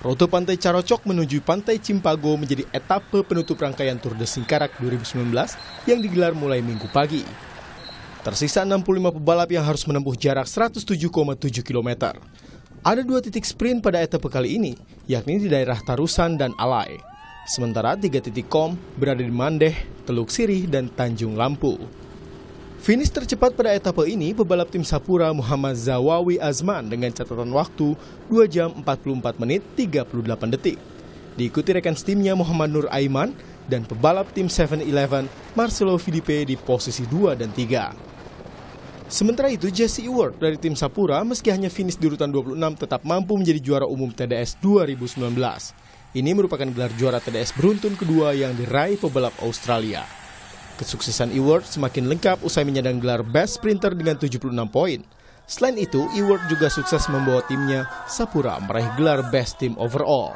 Rute Pantai Carocok menuju Pantai Cimpago menjadi etape penutup rangkaian Tour de Singkarak 2019 yang digelar mulai minggu pagi. Tersisa 65 pebalap yang harus menempuh jarak 107,7 km. Ada dua titik sprint pada etape kali ini, yakni di daerah Tarusan dan Alai. Sementara tiga titik kom berada di Mandeh, Teluk Sirih, dan Tanjung Lampu. Finish tercepat pada etapa ini pebalap tim Sapura Muhammad Zawawi Azman dengan catatan waktu 2 jam 44 menit 38 detik. Diikuti rekan timnya Muhammad Nur Aiman dan pebalap tim 7-Eleven Marcelo Filipe di posisi 2 dan 3. Sementara itu Jesse Ward dari tim Sapura meski hanya finish di urutan 26 tetap mampu menjadi juara umum TDS 2019. Ini merupakan gelar juara TDS beruntun kedua yang diraih pebalap Australia. Kesuksesan Eward semakin lengkap usai menyandang gelar Best Sprinter dengan 76 poin. Selain itu, Eward juga sukses membawa timnya Sapura meraih gelar Best Team Overall.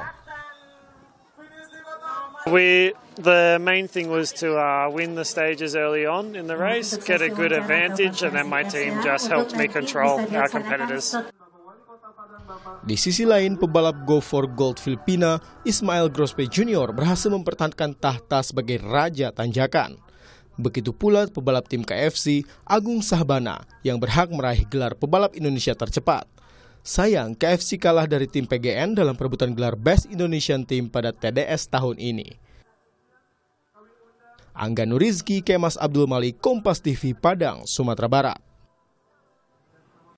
We the main thing was to uh, win the stages early on in the race, get a good advantage, and then my team just helped me control our competitors. Di sisi lain, pebalap Go for Gold Filipina, Ismail Grospe Jr. berhasil mempertahankan tahta sebagai Raja Tanjakan. Begitu pula pebalap tim KFC, Agung Sahbana, yang berhak meraih gelar pebalap Indonesia tercepat. Sayang, KFC kalah dari tim PGN dalam perebutan gelar Best Indonesian Team pada TDS tahun ini. Angga Nurizki, Kemas Abdul Malik, Kompas TV, Padang, Sumatera Barat.